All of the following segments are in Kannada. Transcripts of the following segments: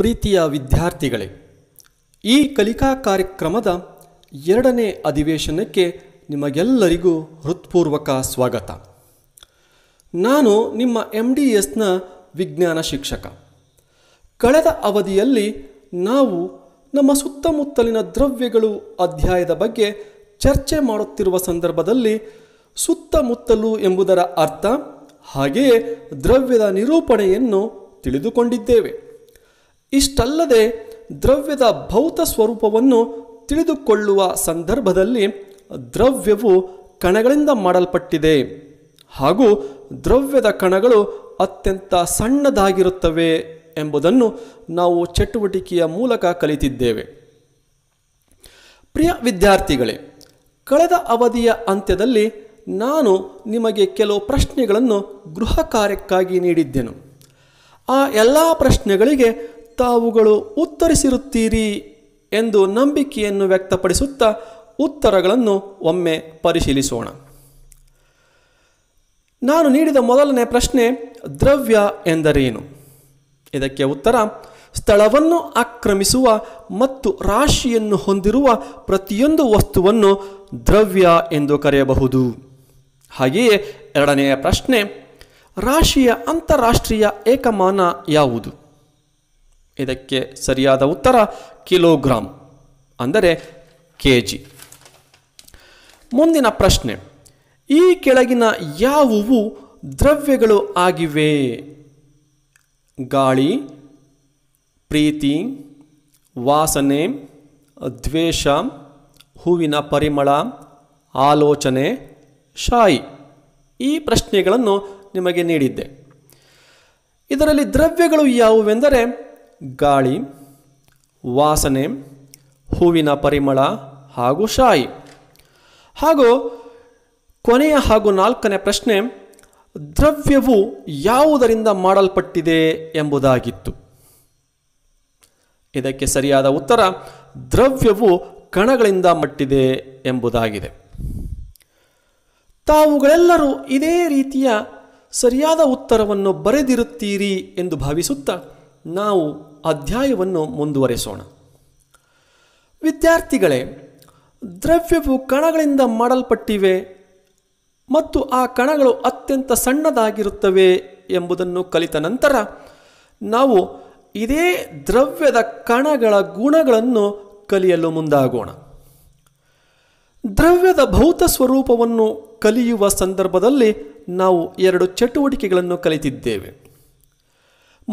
ಪ್ರೀತಿಯ ವಿದ್ಯಾರ್ಥಿಗಳೇ ಈ ಕಲಿಕಾ ಕಾರ್ಯಕ್ರಮದ ಎರಡನೇ ಅಧಿವೇಶನಕ್ಕೆ ನಿಮಗೆಲ್ಲರಿಗೂ ಹೃತ್ಪೂರ್ವಕ ಸ್ವಾಗತ ನಾನು ನಿಮ್ಮ ಎಂ ಡಿ ಎಸ್ನ ವಿಜ್ಞಾನ ಶಿಕ್ಷಕ ಕಳೆದ ಅವಧಿಯಲ್ಲಿ ನಾವು ನಮ್ಮ ಸುತ್ತಮುತ್ತಲಿನ ದ್ರವ್ಯಗಳು ಅಧ್ಯಾಯದ ಬಗ್ಗೆ ಚರ್ಚೆ ಮಾಡುತ್ತಿರುವ ಸಂದರ್ಭದಲ್ಲಿ ಸುತ್ತಮುತ್ತಲು ಎಂಬುದರ ಅರ್ಥ ಹಾಗೆಯೇ ದ್ರವ್ಯದ ನಿರೂಪಣೆಯನ್ನು ತಿಳಿದುಕೊಂಡಿದ್ದೇವೆ ಇಷ್ಟಲ್ಲದೆ ದ್ರವ್ಯದ ಭೌತ ಸ್ವರೂಪವನ್ನು ತಿಳಿದುಕೊಳ್ಳುವ ಸಂದರ್ಭದಲ್ಲಿ ದ್ರವ್ಯವು ಕಣಗಳಿಂದ ಮಾಡಲ್ಪಟ್ಟಿದೆ ಹಾಗೂ ದ್ರವ್ಯದ ಕಣಗಳು ಅತ್ಯಂತ ಸಣ್ಣದಾಗಿರುತ್ತವೆ ಎಂಬುದನ್ನು ನಾವು ಚಟುವಟಿಕೆಯ ಮೂಲಕ ಕಲಿತಿದ್ದೇವೆ ಪ್ರಿಯ ವಿದ್ಯಾರ್ಥಿಗಳೇ ಕಳೆದ ಅವಧಿಯ ಅಂತ್ಯದಲ್ಲಿ ನಾನು ನಿಮಗೆ ಕೆಲವು ಪ್ರಶ್ನೆಗಳನ್ನು ಗೃಹ ಕಾರ್ಯಕ್ಕಾಗಿ ನೀಡಿದ್ದೆನು ಆ ಎಲ್ಲ ಪ್ರಶ್ನೆಗಳಿಗೆ ತಾವುಗಳು ಉತ್ತರಿಸಿರುತ್ತೀರಿ ಎಂದು ನಂಬಿಕೆಯನ್ನು ವ್ಯಕ್ತಪಡಿಸುತ್ತಾ ಉತ್ತರಗಳನ್ನು ಒಮ್ಮೆ ಪರಿಶೀಲಿಸೋಣ ನಾನು ನೀಡಿದ ಮೊದಲನೇ ಪ್ರಶ್ನೆ ದ್ರವ್ಯ ಎಂದರೇನು ಇದಕ್ಕೆ ಉತ್ತರ ಸ್ಥಳವನ್ನು ಆಕ್ರಮಿಸುವ ಮತ್ತು ರಾಶಿಯನ್ನು ಹೊಂದಿರುವ ಪ್ರತಿಯೊಂದು ವಸ್ತುವನ್ನು ದ್ರವ್ಯ ಎಂದು ಕರೆಯಬಹುದು ಹಾಗೆಯೇ ಎರಡನೆಯ ಪ್ರಶ್ನೆ ರಾಶಿಯ ಅಂತಾರಾಷ್ಟ್ರೀಯ ಏಕಮಾನ ಯಾವುದು ಇದಕ್ಕೆ ಸರಿಯಾದ ಉತ್ತರ ಕಿಲೋಗ್ರಾಮ್ ಅಂದರೆ ಕೆ ಜಿ ಮುಂದಿನ ಪ್ರಶ್ನೆ ಈ ಕೆಳಗಿನ ಯಾವುವು ದ್ರವ್ಯಗಳು ಆಗಿವೆ ಗಾಳಿ ಪ್ರೀತಿ ವಾಸನೆ ದ್ವೇಷ ಹೂವಿನ ಪರಿಮಳ ಆಲೋಚನೆ ಶಾಯಿ ಈ ಪ್ರಶ್ನೆಗಳನ್ನು ನಿಮಗೆ ನೀಡಿದ್ದೆ ಇದರಲ್ಲಿ ದ್ರವ್ಯಗಳು ಯಾವುವೆಂದರೆ ಗಾಳಿ ವಾಸನೆ ಹೂವಿನ ಪರಿಮಳ ಹಾಗೂ ಶಾಯಿ ಹಾಗೂ ಕೊನೆಯ ಹಾಗೂ ನಾಲ್ಕನೇ ಪ್ರಶ್ನೆ ದ್ರವ್ಯವು ಯಾವುದರಿಂದ ಮಾಡಲ್ಪಟ್ಟಿದೆ ಎಂಬುದಾಗಿತ್ತು ಇದಕ್ಕೆ ಸರಿಯಾದ ಉತ್ತರ ದ್ರವ್ಯವು ಕಣಗಳಿಂದ ಮಟ್ಟಿದೆ ಎಂಬುದಾಗಿದೆ ತಾವುಗಳೆಲ್ಲರೂ ಇದೇ ರೀತಿಯ ಸರಿಯಾದ ಉತ್ತರವನ್ನು ಬರೆದಿರುತ್ತೀರಿ ಎಂದು ಭಾವಿಸುತ್ತಾ ನಾವು ಅಧ್ಯಾಯವನ್ನು ಮುಂದುವರೆಸೋಣ ವಿದ್ಯಾರ್ಥಿಗಳೇ ದ್ರವ್ಯವು ಕಣಗಳಿಂದ ಮಾಡಲ್ಪಟ್ಟಿವೆ ಮತ್ತು ಆ ಕಣಗಳು ಅತ್ಯಂತ ಸಣ್ಣದಾಗಿರುತ್ತವೆ ಎಂಬುದನ್ನು ಕಲಿತ ನಂತರ ನಾವು ಇದೇ ದ್ರವ್ಯದ ಕಣಗಳ ಗುಣಗಳನ್ನು ಕಲಿಯಲು ಮುಂದಾಗೋಣ ದ್ರವ್ಯದ ಭೌತ ಸ್ವರೂಪವನ್ನು ಕಲಿಯುವ ಸಂದರ್ಭದಲ್ಲಿ ನಾವು ಎರಡು ಚಟುವಟಿಕೆಗಳನ್ನು ಕಲಿತಿದ್ದೇವೆ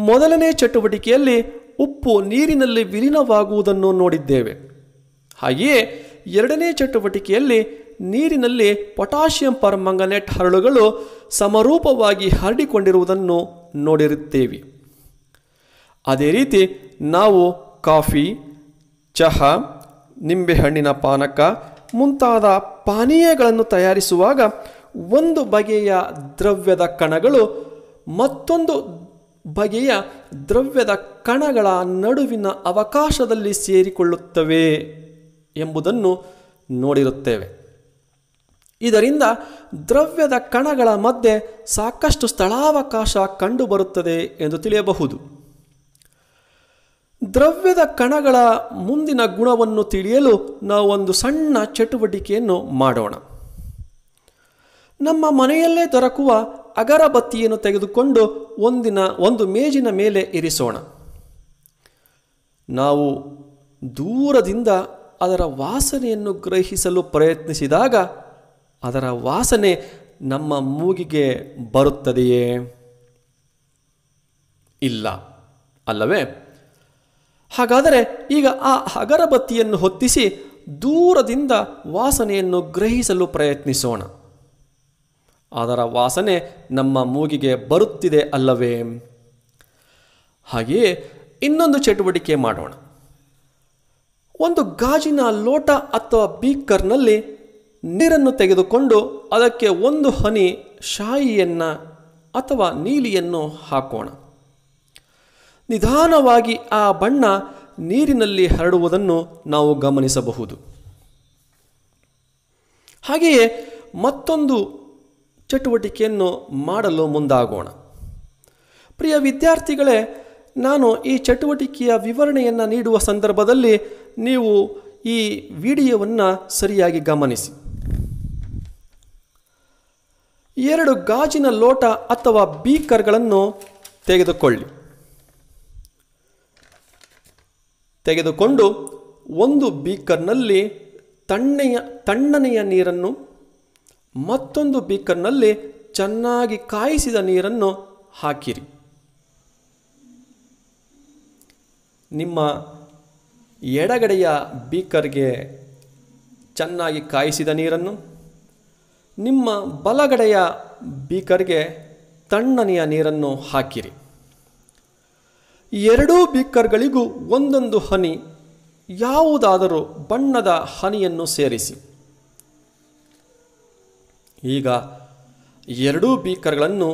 ಮೊದಲನೇ ಚಟುವಟಿಕೆಯಲ್ಲಿ ಉಪ್ಪು ನೀರಿನಲ್ಲಿ ವಿಲೀನವಾಗುವುದನ್ನು ನೋಡಿದ್ದೇವೆ ಹಾಗೆಯೇ ಎರಡನೇ ಚಟುವಟಿಕೆಯಲ್ಲಿ ನೀರಿನಲ್ಲಿ ಪೊಟ್ಯಾಷಿಯಂ ಪರ್ಮಂಗನೇಟ್ ಹರಳುಗಳು ಸಮರೂಪವಾಗಿ ಹರಡಿಕೊಂಡಿರುವುದನ್ನು ನೋಡಿರುತ್ತೇವೆ ಅದೇ ರೀತಿ ನಾವು ಕಾಫಿ ಚಹಾ ನಿಂಬೆಹಣ್ಣಿನ ಪಾನಕ ಮುಂತಾದ ಪಾನೀಯಗಳನ್ನು ತಯಾರಿಸುವಾಗ ಒಂದು ಬಗೆಯ ದ್ರವ್ಯದ ಕಣಗಳು ಮತ್ತೊಂದು ಬಗೆಯ ದ್ರವ್ಯದ ಕಣಗಳ ನಡುವಿನ ಅವಕಾಶದಲ್ಲಿ ಸೇರಿಕೊಳ್ಳುತ್ತವೆ ಎಂಬುದನ್ನು ನೋಡಿರುತ್ತೇವೆ ಇದರಿಂದ ದ್ರವ್ಯದ ಕಣಗಳ ಮಧ್ಯೆ ಸಾಕಷ್ಟು ಸ್ಥಳಾವಕಾಶ ಕಂಡುಬರುತ್ತದೆ ಎಂದು ತಿಳಿಯಬಹುದು ದ್ರವ್ಯದ ಕಣಗಳ ಮುಂದಿನ ಗುಣವನ್ನು ತಿಳಿಯಲು ನಾವು ಒಂದು ಸಣ್ಣ ಚಟುವಟಿಕೆಯನ್ನು ಮಾಡೋಣ ನಮ್ಮ ಮನೆಯಲ್ಲೇ ದೊರಕುವ ಅಗರಬತ್ತಿಯನ್ನು ತೆಗೆದುಕೊಂಡು ಒಂದಿನ ಒಂದು ಮೇಜಿನ ಮೇಲೆ ಇರಿಸೋಣ ನಾವು ದೂರದಿಂದ ಅದರ ವಾಸನೆಯನ್ನು ಗ್ರಹಿಸಲು ಪ್ರಯತ್ನಿಸಿದಾಗ ಅದರ ವಾಸನೆ ನಮ್ಮ ಮೂಗಿಗೆ ಬರುತ್ತದೆಯೇ ಇಲ್ಲ ಅಲ್ಲವೇ ಹಾಗಾದರೆ ಈಗ ಆ ಅಗರಬತ್ತಿಯನ್ನು ಹೊತ್ತಿಸಿ ದೂರದಿಂದ ವಾಸನೆಯನ್ನು ಗ್ರಹಿಸಲು ಪ್ರಯತ್ನಿಸೋಣ ಅದರ ವಾಸನೆ ನಮ್ಮ ಮೂಗಿಗೆ ಬರುತ್ತಿದೆ ಅಲ್ಲವೇ ಹಾಗೆಯೇ ಇನ್ನೊಂದು ಚಟುವಟಿಕೆ ಮಾಡೋಣ ಒಂದು ಗಾಜಿನ ಲೋಟ ಅಥವಾ ಬೀಕರ್ನಲ್ಲಿ ನೀರನ್ನು ತೆಗೆದುಕೊಂಡು ಅದಕ್ಕೆ ಒಂದು ಹನಿ ಶಾಯಿಯನ್ನು ಅಥವಾ ನೀಲಿಯನ್ನು ಹಾಕೋಣ ನಿಧಾನವಾಗಿ ಆ ಬಣ್ಣ ನೀರಿನಲ್ಲಿ ಹರಡುವುದನ್ನು ನಾವು ಗಮನಿಸಬಹುದು ಹಾಗೆಯೇ ಮತ್ತೊಂದು ಚಟುವಟಿಕೆಯನ್ನು ಮಾಡಲು ಮುಂದಾಗೋಣ ಪ್ರಿಯ ವಿದ್ಯಾರ್ಥಿಗಳೇ ನಾನು ಈ ಚಟುವಟಿಕೆಯ ವಿವರಣೆಯನ್ನು ನೀಡುವ ಸಂದರ್ಭದಲ್ಲಿ ನೀವು ಈ ವಿಡಿಯೋವನ್ನು ಸರಿಯಾಗಿ ಗಮನಿಸಿ ಎರಡು ಗಾಜಿನ ಲೋಟ ಅಥವಾ ಬೀಕರ್ಗಳನ್ನು ತೆಗೆದುಕೊಳ್ಳಿ ತೆಗೆದುಕೊಂಡು ಒಂದು ಬೀಕರ್ನಲ್ಲಿ ತಣ್ಣೆಯ ತಣ್ಣನೆಯ ನೀರನ್ನು ಮತ್ತೊಂದು ಬೀಕರ್ನಲ್ಲಿ ಚೆನ್ನಾಗಿ ಕಾಯಿಸಿದ ನೀರನ್ನು ಹಾಕಿರಿ ನಿಮ್ಮ ಎಡಗಡೆಯ ಬೀಕರ್ಗೆ ಚೆನ್ನಾಗಿ ಕಾಯಿಸಿದ ನೀರನ್ನು ನಿಮ್ಮ ಬಲಗಡೆಯ ಬೀಕರ್ಗೆ ತಣ್ಣನೆಯ ನೀರನ್ನು ಹಾಕಿರಿ ಎರಡೂ ಬೀಕರ್ಗಳಿಗೂ ಒಂದೊಂದು ಹನಿ ಯಾವುದಾದರೂ ಬಣ್ಣದ ಹನಿಯನ್ನು ಸೇರಿಸಿ ಈಗ ಎರಡೂ ಬೀಕರ್ಗಳನ್ನು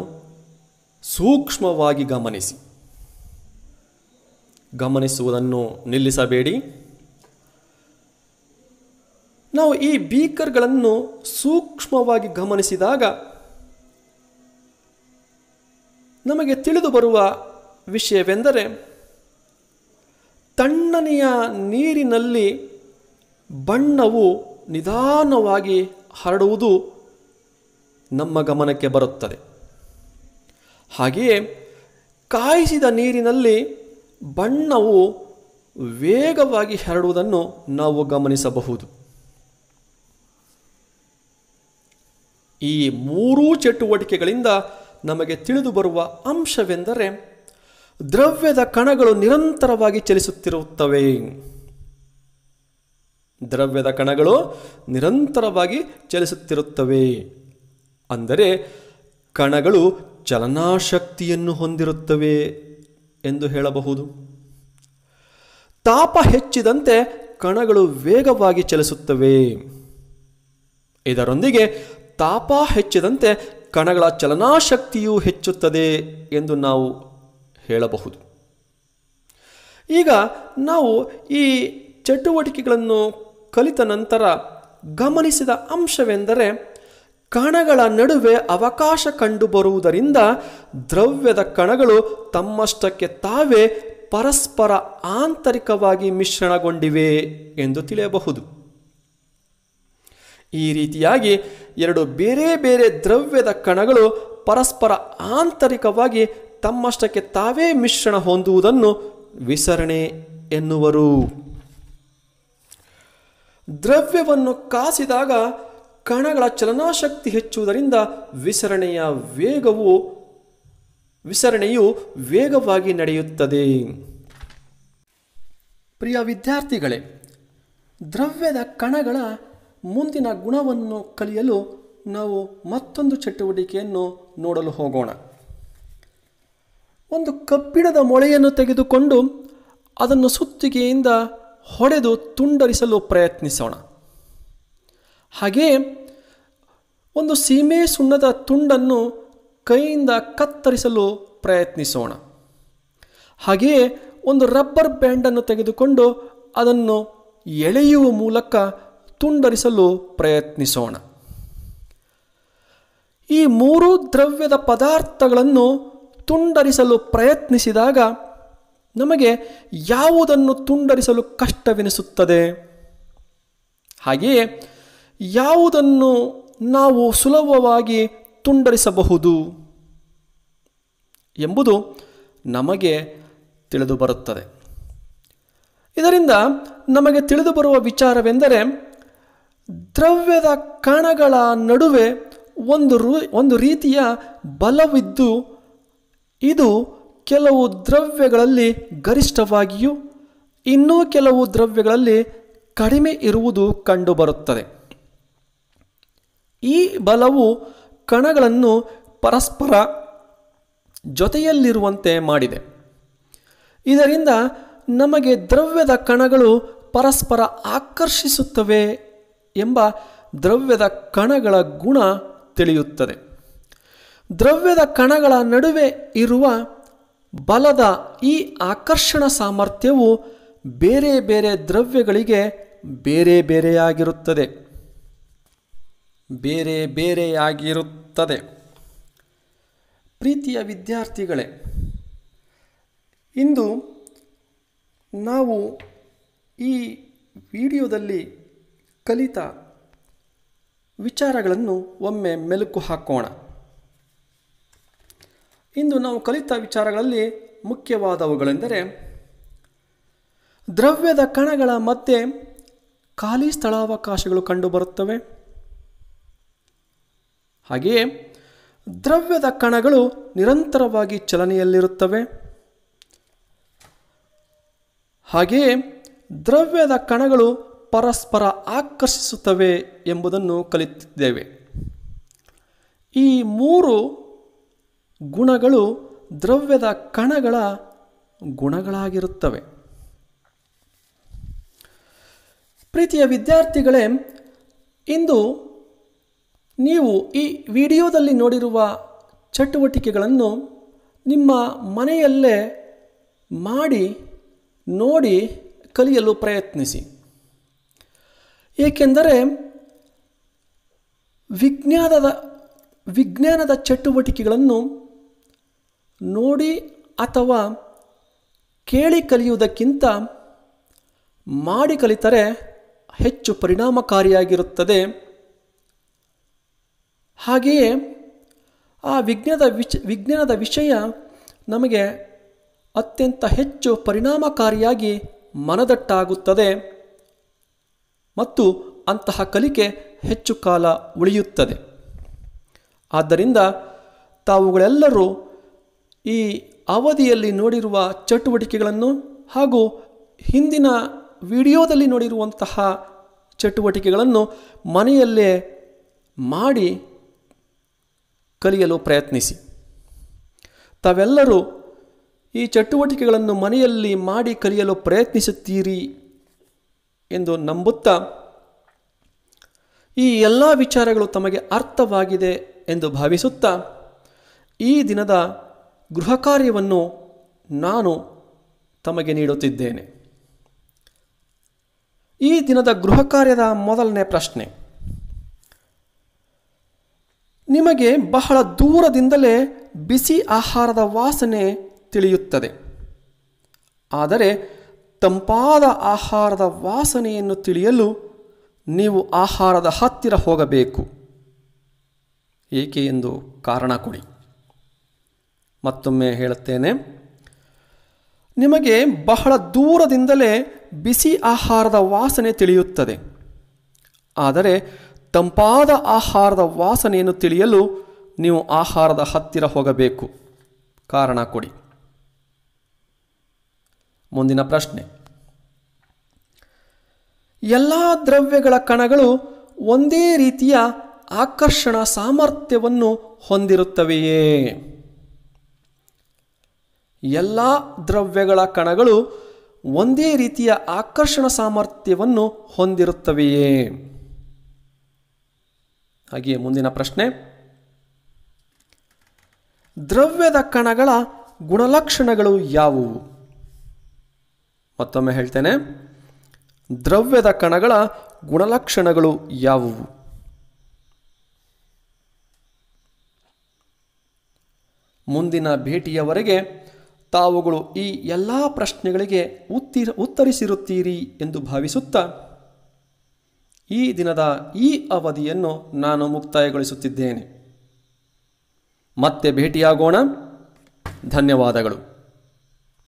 ಸೂಕ್ಷ್ಮವಾಗಿ ಗಮನಿಸಿ ಗಮನಿಸುವುದನ್ನು ನಿಲ್ಲಿಸಬೇಡಿ ನಾವು ಈ ಬೀಕರ್ಗಳನ್ನು ಸೂಕ್ಷ್ಮವಾಗಿ ಗಮನಿಸಿದಾಗ ನಮಗೆ ತಿಳಿದು ಬರುವ ವಿಷಯವೆಂದರೆ ತಣ್ಣನೆಯ ನೀರಿನಲ್ಲಿ ಬಣ್ಣವು ನಿಧಾನವಾಗಿ ಹರಡುವುದು ನಮ್ಮ ಗಮನಕ್ಕೆ ಬರುತ್ತದೆ ಹಾಗೆಯೇ ಕಾಯಿಸಿದ ನೀರಿನಲ್ಲಿ ಬಣ್ಣವು ವೇಗವಾಗಿ ಹರಡುವುದನ್ನು ನಾವು ಗಮನಿಸಬಹುದು ಈ ಮೂರೂ ಚಟುವಟಿಕೆಗಳಿಂದ ನಮಗೆ ತಿಳಿದು ಬರುವ ಅಂಶವೆಂದರೆ ದ್ರವ್ಯದ ಕಣಗಳು ನಿರಂತರವಾಗಿ ಚಲಿಸುತ್ತಿರುತ್ತವೆ ದ್ರವ್ಯದ ಕಣಗಳು ನಿರಂತರವಾಗಿ ಚಲಿಸುತ್ತಿರುತ್ತವೆ ಅಂದರೆ ಕಣಗಳು ಚಲನಾಶಕ್ತಿಯನ್ನು ಹೊಂದಿರುತ್ತವೆ ಎಂದು ಹೇಳಬಹುದು ತಾಪ ಹೆಚ್ಚಿದಂತೆ ಕಣಗಳು ವೇಗವಾಗಿ ಚಲಿಸುತ್ತವೆ ಇದರೊಂದಿಗೆ ತಾಪ ಹೆಚ್ಚಿದಂತೆ ಕಣಗಳ ಚಲನಾಶಕ್ತಿಯೂ ಹೆಚ್ಚುತ್ತದೆ ಎಂದು ನಾವು ಹೇಳಬಹುದು ಈಗ ನಾವು ಈ ಚಟುವಟಿಕೆಗಳನ್ನು ಕಲಿತ ನಂತರ ಗಮನಿಸಿದ ಅಂಶವೆಂದರೆ ಕಣಗಳ ನಡುವೆ ಅವಕಾಶ ಕಂಡುಬರುವುದರಿಂದ ದ್ರವ್ಯದ ಕಣಗಳು ತಮ್ಮಷ್ಟಕ್ಕೆ ತಾವೇ ಪರಸ್ಪರ ಆಂತರಿಕವಾಗಿ ಮಿಶ್ರಣಗೊಂಡಿವೆ ಎಂದು ತಿಳಿಯಬಹುದು ಈ ರೀತಿಯಾಗಿ ಎರಡು ಬೇರೆ ಬೇರೆ ದ್ರವ್ಯದ ಕಣಗಳು ಪರಸ್ಪರ ಆಂತರಿಕವಾಗಿ ತಮ್ಮಷ್ಟಕ್ಕೆ ತಾವೇ ಮಿಶ್ರಣ ಹೊಂದುವುದನ್ನು ವಿಸರಣೆ ಎನ್ನುವರು ದ್ರವ್ಯವನ್ನು ಕಾಸಿದಾಗ ಕಣಗಳ ಚಲನಾಶಕ್ತಿ ಹೆಚ್ಚುವುದರಿಂದ ವಿಸರಣೆಯ ವೇಗವು ವಿಸರಣೆಯು ವೇಗವಾಗಿ ನಡೆಯುತ್ತದೆ ಪ್ರಿಯ ವಿದ್ಯಾರ್ಥಿಗಳೇ ದ್ರವ್ಯದ ಕಣಗಳ ಮುಂದಿನ ಗುಣವನ್ನು ಕಲಿಯಲು ನಾವು ಮತ್ತೊಂದು ಚಟುವಟಿಕೆಯನ್ನು ನೋಡಲು ಹೋಗೋಣ ಒಂದು ಕಬ್ಬಿಣದ ಮೊಳೆಯನ್ನು ತೆಗೆದುಕೊಂಡು ಅದನ್ನು ಸುತ್ತಿಗೆಯಿಂದ ಹೊಡೆದು ತುಂಡರಿಸಲು ಪ್ರಯತ್ನಿಸೋಣ ಹಾಗೆಯೇ ಒಂದು ಸೀಮೆ ಸುಣ್ಣದ ತುಂಡನ್ನು ಕೈಯಿಂದ ಕತ್ತರಿಸಲು ಪ್ರಯತ್ನಿಸೋಣ ಹಾಗೆಯೇ ಒಂದು ರಬ್ಬರ್ ಬ್ಯಾಂಡನ್ನು ತೆಗೆದುಕೊಂಡು ಅದನ್ನು ಎಳೆಯುವ ಮೂಲಕ ತುಂಡರಿಸಲು ಪ್ರಯತ್ನಿಸೋಣ ಈ ಮೂರು ದ್ರವ್ಯದ ಪದಾರ್ಥಗಳನ್ನು ತುಂಡರಿಸಲು ಪ್ರಯತ್ನಿಸಿದಾಗ ನಮಗೆ ಯಾವುದನ್ನು ತುಂಡರಿಸಲು ಕಷ್ಟವೆನಿಸುತ್ತದೆ ಹಾಗೆಯೇ ಯಾವುದನ್ನು ನಾವು ಸುಲಭವಾಗಿ ತುಂಡರಿಸಬಹುದು ಎಂಬುದು ನಮಗೆ ತಿಳಿದು ಬರುತ್ತದೆ ಇದರಿಂದ ನಮಗೆ ತಿಳಿದು ಬರುವ ವಿಚಾರವೆಂದರೆ ದ್ರವ್ಯದ ಕಣಗಳ ನಡುವೆ ಒಂದು ಒಂದು ರೀತಿಯ ಬಲವಿದ್ದು ಇದು ಕೆಲವು ದ್ರವ್ಯಗಳಲ್ಲಿ ಗರಿಷ್ಠವಾಗಿಯೂ ಇನ್ನೂ ಕೆಲವು ದ್ರವ್ಯಗಳಲ್ಲಿ ಕಡಿಮೆ ಇರುವುದು ಕಂಡುಬರುತ್ತದೆ ಈ ಬಲವು ಕಣಗಳನ್ನು ಪರಸ್ಪರ ಜೊತೆಯಲ್ಲಿರುವಂತೆ ಮಾಡಿದೆ ಇದರಿಂದ ನಮಗೆ ದ್ರವ್ಯದ ಕಣಗಳು ಪರಸ್ಪರ ಆಕರ್ಷಿಸುತ್ತವೆ ಎಂಬ ದ್ರವ್ಯದ ಕಣಗಳ ಗುಣ ತಿಳಿಯುತ್ತದೆ ದ್ರವ್ಯದ ಕಣಗಳ ನಡುವೆ ಇರುವ ಬಲದ ಈ ಆಕರ್ಷಣ ಸಾಮರ್ಥ್ಯವು ಬೇರೆ ಬೇರೆ ದ್ರವ್ಯಗಳಿಗೆ ಬೇರೆ ಬೇರೆಯಾಗಿರುತ್ತದೆ ಬೇರೆ ಬೇರೆಯಾಗಿರುತ್ತದೆ ಪ್ರೀತಿಯ ವಿದ್ಯಾರ್ಥಿಗಳೇ ಇಂದು ನಾವು ಈ ವಿಡಿಯೋದಲ್ಲಿ ಕಲಿತ ವಿಚಾರಗಳನ್ನು ಒಮ್ಮೆ ಮೆಲುಕು ಹಾಕೋಣ ಇಂದು ನಾವು ಕಲಿತ ವಿಚಾರಗಳಲ್ಲಿ ಮುಖ್ಯವಾದವುಗಳೆಂದರೆ ದ್ರವ್ಯದ ಕಣಗಳ ಮಧ್ಯೆ ಖಾಲಿ ಸ್ಥಳಾವಕಾಶಗಳು ಕಂಡುಬರುತ್ತವೆ ಹಾಗೆಯೇ ದ್ರವ್ಯದ ಕಣಗಳು ನಿರಂತರವಾಗಿ ಚಲನೆಯಲ್ಲಿರುತ್ತವೆ ಹಾಗೆಯೇ ದ್ರವ್ಯದ ಕಣಗಳು ಪರಸ್ಪರ ಆಕರ್ಷಿಸುತ್ತವೆ ಎಂಬುದನ್ನು ಕಲಿತಿದ್ದೇವೆ ಈ ಮೂರು ಗುಣಗಳು ದ್ರವ್ಯದ ಕಣಗಳ ಗುಣಗಳಾಗಿರುತ್ತವೆ ಪ್ರೀತಿಯ ವಿದ್ಯಾರ್ಥಿಗಳೇ ಇಂದು ನೀವು ಈ ವಿಡಿಯೋದಲ್ಲಿ ನೋಡಿರುವ ಚಟುವಟಿಕೆಗಳನ್ನು ನಿಮ್ಮ ಮನೆಯಲ್ಲೇ ಮಾಡಿ ನೋಡಿ ಕಲಿಯಲು ಪ್ರಯತ್ನಿಸಿ ಏಕೆಂದರೆ ವಿಜ್ಞಾನದ ವಿಜ್ಞಾನದ ಚಟುವಟಿಕೆಗಳನ್ನು ನೋಡಿ ಅಥವಾ ಕೇಳಿ ಕಲಿಯುವುದಕ್ಕಿಂತ ಮಾಡಿ ಕಲಿತರೆ ಹೆಚ್ಚು ಪರಿಣಾಮಕಾರಿಯಾಗಿರುತ್ತದೆ ಹಾಗೆಯೇ ಆ ವಿಜ್ಞಾನದ ವಿಚ ವಿಜ್ಞಾನದ ವಿಷಯ ನಮಗೆ ಅತ್ಯಂತ ಹೆಚ್ಚು ಪರಿಣಾಮಕಾರಿಯಾಗಿ ಮನದಟ್ಟಾಗುತ್ತದೆ ಮತ್ತು ಅಂತಹ ಕಲಿಕೆ ಹೆಚ್ಚು ಕಾಲ ಉಳಿಯುತ್ತದೆ ಆದ್ದರಿಂದ ತಾವುಗಳೆಲ್ಲರೂ ಈ ಅವಧಿಯಲ್ಲಿ ನೋಡಿರುವ ಚಟುವಟಿಕೆಗಳನ್ನು ಹಾಗೂ ಹಿಂದಿನ ವಿಡಿಯೋದಲ್ಲಿ ನೋಡಿರುವಂತಹ ಚಟುವಟಿಕೆಗಳನ್ನು ಮನೆಯಲ್ಲೇ ಮಾಡಿ ಕಲಿಯಲು ಪ್ರಯತ್ನಿಸಿ ತಾವೆಲ್ಲರೂ ಈ ಚಟುವಟಿಕೆಗಳನ್ನು ಮನೆಯಲ್ಲಿ ಮಾಡಿ ಕಲಿಯಲು ಪ್ರಯತ್ನಿಸುತ್ತೀರಿ ಎಂದು ನಂಬುತ್ತಾ ಈ ಎಲ್ಲ ವಿಚಾರಗಳು ತಮಗೆ ಅರ್ಥವಾಗಿದೆ ಎಂದು ಭಾವಿಸುತ್ತಾ ಈ ದಿನದ ಗೃಹ ಕಾರ್ಯವನ್ನು ನಾನು ತಮಗೆ ನೀಡುತ್ತಿದ್ದೇನೆ ಈ ದಿನದ ಗೃಹ ಕಾರ್ಯದ ಮೊದಲನೇ ಪ್ರಶ್ನೆ ನಿಮಗೆ ಬಹಳ ದೂರದಿಂದಲೇ ಬಿಸಿ ಆಹಾರದ ವಾಸನೆ ತಿಳಿಯುತ್ತದೆ ಆದರೆ ತಂಪಾದ ಆಹಾರದ ವಾಸನೆಯನ್ನು ತಿಳಿಯಲು ನೀವು ಆಹಾರದ ಹತ್ತಿರ ಹೋಗಬೇಕು ಏಕೆ ಎಂದು ಕಾರಣ ಕೊಡಿ ಮತ್ತೊಮ್ಮೆ ಹೇಳುತ್ತೇನೆ ನಿಮಗೆ ಬಹಳ ದೂರದಿಂದಲೇ ಬಿಸಿ ಆಹಾರದ ವಾಸನೆ ತಿಳಿಯುತ್ತದೆ ಆದರೆ ತಂಪಾದ ಆಹಾರದ ವಾಸನೆಯನ್ನು ತಿಳಿಯಲು ನೀವು ಆಹಾರದ ಹತ್ತಿರ ಹೋಗಬೇಕು ಕಾರಣ ಕೊಡಿ ಮುಂದಿನ ಪ್ರಶ್ನೆ ಎಲ್ಲ ದ್ರವ್ಯಗಳ ಕಣಗಳು ಒಂದೇ ರೀತಿಯ ಆಕರ್ಷಣ ಸಾಮರ್ಥ್ಯವನ್ನು ಹೊಂದಿರುತ್ತವೆಯೇ ಎಲ್ಲ ದ್ರವ್ಯಗಳ ಕಣಗಳು ಒಂದೇ ರೀತಿಯ ಆಕರ್ಷಣ ಸಾಮರ್ಥ್ಯವನ್ನು ಹೊಂದಿರುತ್ತವೆಯೇ ಹಾಗೆಯೇ ಮುಂದಿನ ಪ್ರಶ್ನೆ ದ್ರವ್ಯದ ಕಣಗಳ ಗುಣಲಕ್ಷಣಗಳು ಯಾವುವು ಮತ್ತೊಮ್ಮೆ ಹೇಳ್ತೇನೆ ದ್ರವ್ಯದ ಕಣಗಳ ಗುಣಲಕ್ಷಣಗಳು ಯಾವುವು ಮುಂದಿನ ಭೇಟಿಯವರೆಗೆ ತಾವುಗಳು ಈ ಎಲ್ಲ ಪ್ರಶ್ನೆಗಳಿಗೆ ಉತ್ತಿ ಉತ್ತರಿಸಿರುತ್ತೀರಿ ಎಂದು ಭಾವಿಸುತ್ತಾ ಈ ದಿನದ ಈ ಅವಧಿಯನ್ನು ನಾನು ಮುಕ್ತಾಯಗೊಳಿಸುತ್ತಿದ್ದೇನೆ ಮತ್ತೆ ಭೇಟಿಯಾಗೋಣ ಧನ್ಯವಾದಗಳು